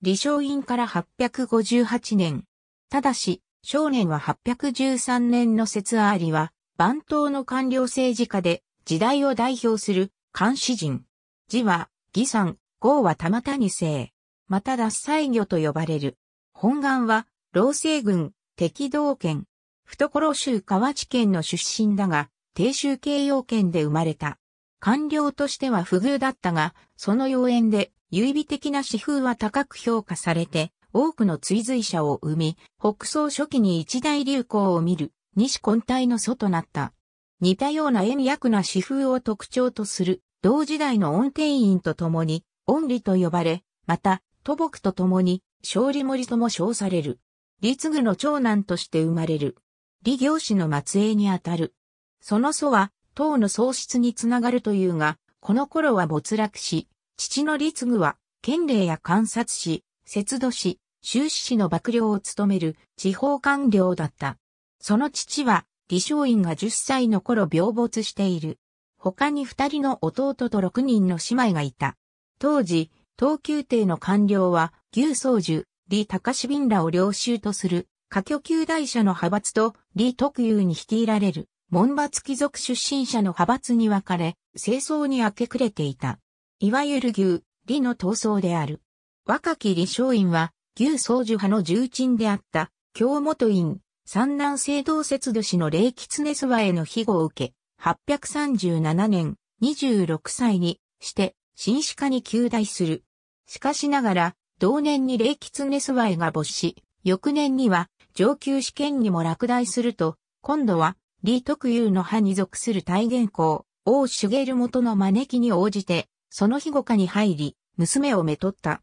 李承院から858年。ただし、少年は813年の節ありは、番頭の官僚政治家で、時代を代表する、監詩人。字は、義山、号は玉谷生。また脱災魚と呼ばれる。本願は、老政軍、敵道県、懐州河内県の出身だが、定州慶陽県で生まれた。官僚としては不遇だったが、その要縁で優美的な詩風は高く評価されて、多くの追随者を生み、北宋初期に一大流行を見る、西根体の祖となった。似たような円役な詩風を特徴とする、同時代の恩天院と共に、恩理と呼ばれ、また、土木と共に、勝利森とも称される。立具の長男として生まれる。李行氏の末裔にあたる。その祖は、唐の喪失につながるというが、この頃は没落し、父の立具は、県令や観察士、節度士、修士士の幕僚を務める地方官僚だった。その父は、李松院が10歳の頃病没している。他に二人の弟と六人の姉妹がいた。当時、東急帝の官僚は、牛宗樹、李高志らを領収とする、下居級大社の派閥と、李特有に率いられる、門閥貴族出身者の派閥に分かれ、清掃に明け暮れていた。いわゆる牛、李の闘争である。若き李松院は、牛宗樹派の重鎮であった、京元院、三男聖堂節度氏の霊狐ワへの庇護を受け、837年、26歳にして、新歯科に旧大する。しかしながら、同年に霊狐ワへが没し、翌年には上級試験にも落第すると、今度は、李特有の派に属する大元校、王茂元の招きに応じて、その日後家に入り、娘をめとった。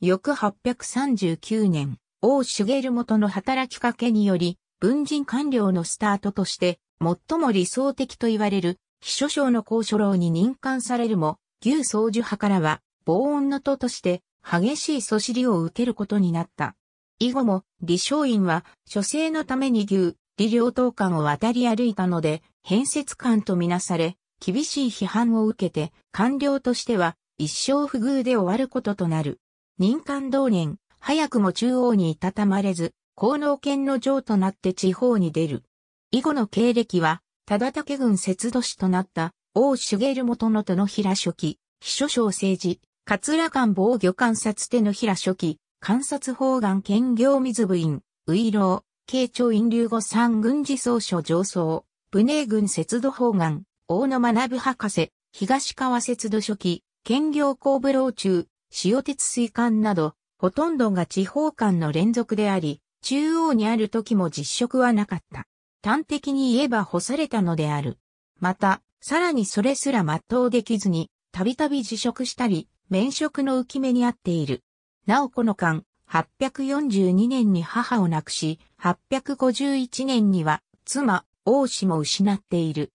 翌839年、王茂元の働きかけにより、文人官僚のスタートとして、最も理想的と言われる、秘書省の公所老に任官されるも、牛宗樹派からは、防音の徒として、激しいそしりを受けることになった。以後も、李昌院は、諸生のために牛、李良党官を渡り歩いたので、変節官とみなされ、厳しい批判を受けて、官僚としては一生不遇で終わることとなる。任官同年、早くも中央にいたたまれず、功能権の城となって地方に出る。以後の経歴は、忠武軍節度師となった、王茂元のの平書記、秘書省政治、桂官防御観察手の平書記、観察法眼兼業水部員、ウ郎、慶長院流後三軍事総書上層、武寧軍節度法眼、大野学博士、東川節度初期、兼業工部老中、塩鉄水管など、ほとんどが地方間の連続であり、中央にある時も実食はなかった。端的に言えば干されたのである。また、さらにそれすら全うできずに、たびたび辞職したり、免職の浮き目にあっている。なおこの間、842年に母を亡くし、851年には、妻、王子も失っている。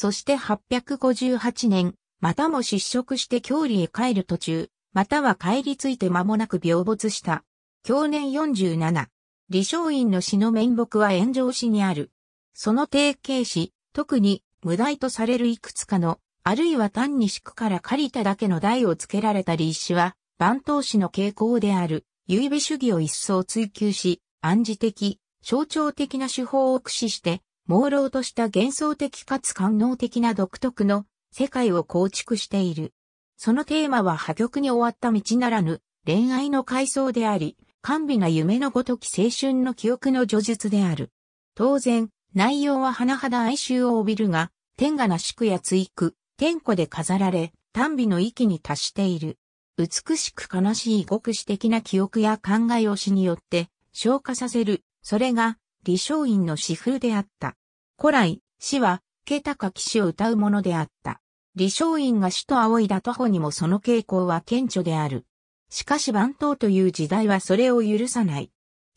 そして858年、またも失職して郷里へ帰る途中、または帰り着いて間もなく病没した。去年47。李昌院の死の面目は炎上死にある。その提携死、特に無題とされるいくつかの、あるいは単に宿から借りただけの台を付けられた李氏は、番頭死の傾向である、優美主義を一層追求し、暗示的、象徴的な手法を駆使して、朦朧とした幻想的かつ官能的な独特の世界を構築している。そのテーマは破局に終わった道ならぬ恋愛の回想であり、甘美な夢のごとき青春の記憶の叙述である。当然、内容は甚だ哀愁を帯びるが、天下な宿や追く、天子で飾られ、丹美の域に達している。美しく悲しい極視的な記憶や考え押しによって、消化させる、それが、李承院の詩風であった。古来、詩は、慶高騎士を歌うものであった。李松院が死と仰いだ徒歩にもその傾向は顕著である。しかし番頭という時代はそれを許さない。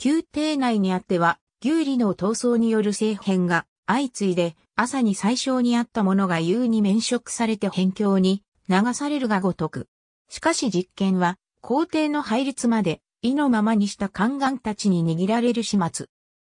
宮廷内にあっては、牛利の闘争による政変が相次いで、朝に最小にあったものが優に免職されて辺境に流されるがごとく。しかし実験は、皇帝の配列まで、意のままにした宦官たちに握られる始末。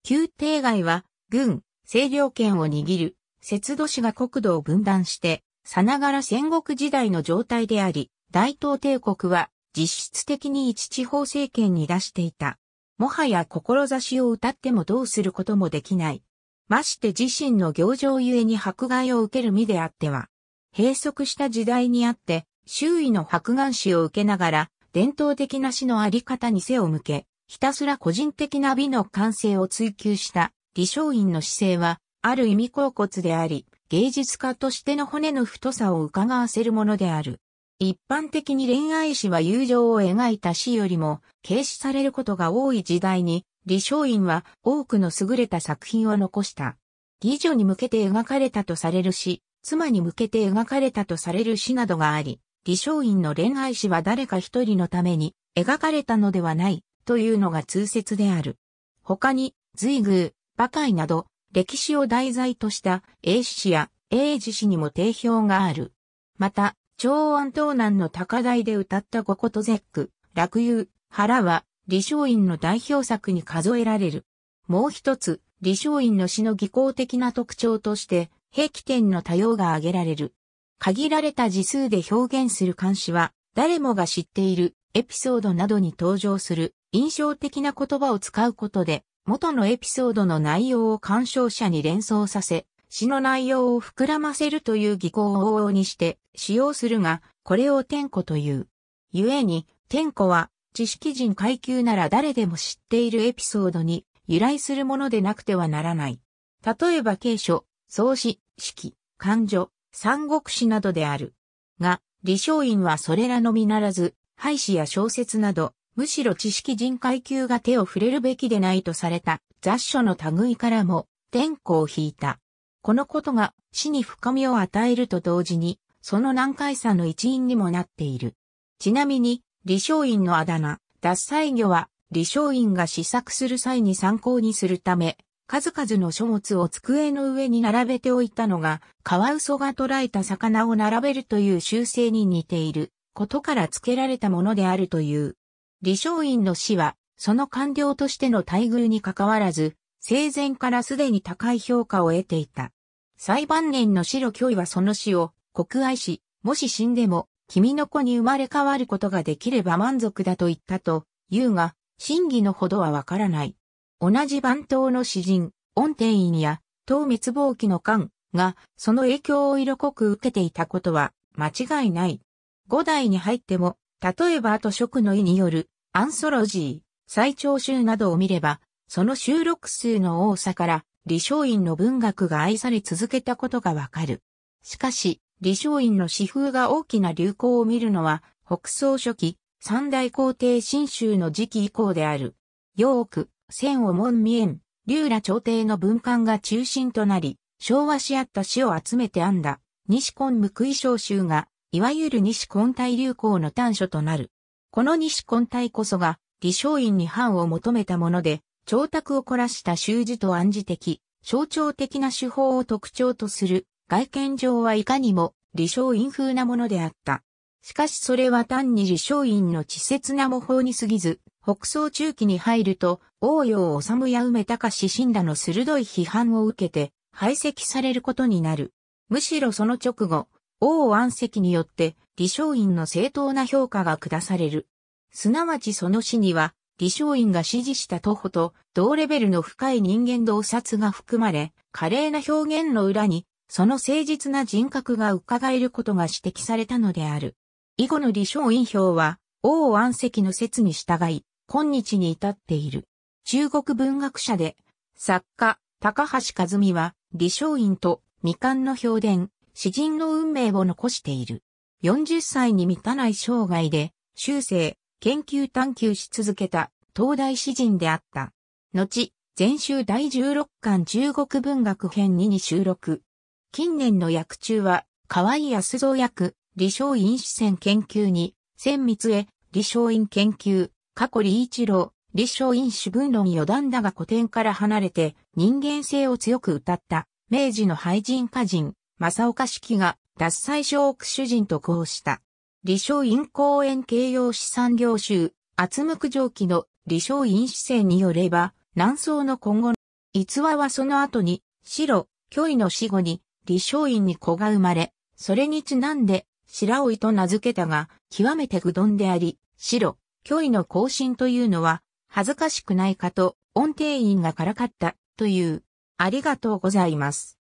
宮廷外は、軍、清涼圏を握る、節度氏が国土を分断して、さながら戦国時代の状態であり、大東帝国は実質的に一地方政権に出していた。もはや志を歌ってもどうすることもできない。まして自身の行情ゆえに迫害を受ける身であっては、閉塞した時代にあって、周囲の迫害視を受けながら、伝統的な詩のあり方に背を向け、ひたすら個人的な美の完成を追求した李松院の姿勢は、ある意味高骨であり、芸術家としての骨の太さを伺わせるものである。一般的に恋愛史は友情を描いた詩よりも軽視されることが多い時代に、李松院は多くの優れた作品を残した。義女に向けて描かれたとされる詩、妻に向けて描かれたとされる詩などがあり、李松院の恋愛詩は誰か一人のために描かれたのではないというのが通説である。他に、随遇。馬会など、歴史を題材とした英史や英字史にも定評がある。また、長安東南の高台で歌った五言絶句、落遊、腹は、李昌院の代表作に数えられる。もう一つ、李昌院の詩の技巧的な特徴として、兵器点の多様が挙げられる。限られた字数で表現する漢詩は、誰もが知っているエピソードなどに登場する印象的な言葉を使うことで、元のエピソードの内容を鑑賞者に連想させ、詩の内容を膨らませるという技巧を往々にして使用するが、これを天庫という。故に、天庫は、知識人階級なら誰でも知っているエピソードに由来するものでなくてはならない。例えば経書、創始、式、漢女、三国史などである。が、李商院はそれらのみならず、廃詩や小説など、むしろ知識人階級が手を触れるべきでないとされた雑書の類からも天候を引いた。このことが死に深みを与えると同時に、その難解さの一因にもなっている。ちなみに、李承院のあだ名、脱災魚は、李承院が試作する際に参考にするため、数々の書物を机の上に並べておいたのが、カワウソが捕らえた魚を並べるという習性に似ていることから付けられたものであるという。李承院の死は、その官僚としての待遇に関わらず、生前からすでに高い評価を得ていた。最晩年の白虚位はその死を、国愛し、もし死んでも、君の子に生まれ変わることができれば満足だと言ったと、言うが、真偽のほどはわからない。同じ番頭の詩人、恩天院や、東滅亡期の官が、その影響を色濃く受けていたことは、間違いない。五代に入っても、例えば後職の意による、アンソロジー、最長集などを見れば、その収録数の多さから、李承院の文学が愛され続けたことがわかる。しかし、李承院の詩風が大きな流行を見るのは、北宋初期、三大皇帝新州の時期以降である。ヨーク、千を門見えん、竜羅朝廷の文官が中心となり、昭和し合った詩を集めて編んだ、西根無悔小集が、いわゆる西根大流行の端緒となる。この西根体こそが、李承院に範を求めたもので、長卓を凝らした習字と暗示的、象徴的な手法を特徴とする、外見上はいかにも、李承院風なものであった。しかしそれは単に李承院の稚拙な模倣に過ぎず、北宋中期に入ると、王用治や梅隆死んだの鋭い批判を受けて、排斥されることになる。むしろその直後、王安石によって、李承院の正当な評価が下される。すなわちその死には、李承院が指示した徒歩と同レベルの深い人間洞察が含まれ、華麗な表現の裏に、その誠実な人格が伺えることが指摘されたのである。以後の李承院表は、王安石の説に従い、今日に至っている。中国文学者で、作家、高橋和美は、李承院と未完の評伝、詩人の運命を残している。40歳に満たない生涯で、修正、研究探求し続けた、東大詩人であった。後、全集第16巻中国文学編2に収録。近年の役中は、河合安造役、李承院詩戦研究に、千密へ、李承院研究、過去李一郎、李承院主文論余談だが古典から離れて、人間性を強く歌った、明治の俳人歌人、正岡式が脱災症区主人と交した。李承院公園形容資産業集、厚無垢蒸気の李承院姿勢によれば、南宋の今後、逸話はその後に、白、虚偽の死後に、李承院に子が生まれ、それにちなんで、白老と名付けたが、極めて愚鈍であり、白、虚偽の更進というのは、恥ずかしくないかと、音程員がからかった、という。ありがとうございます。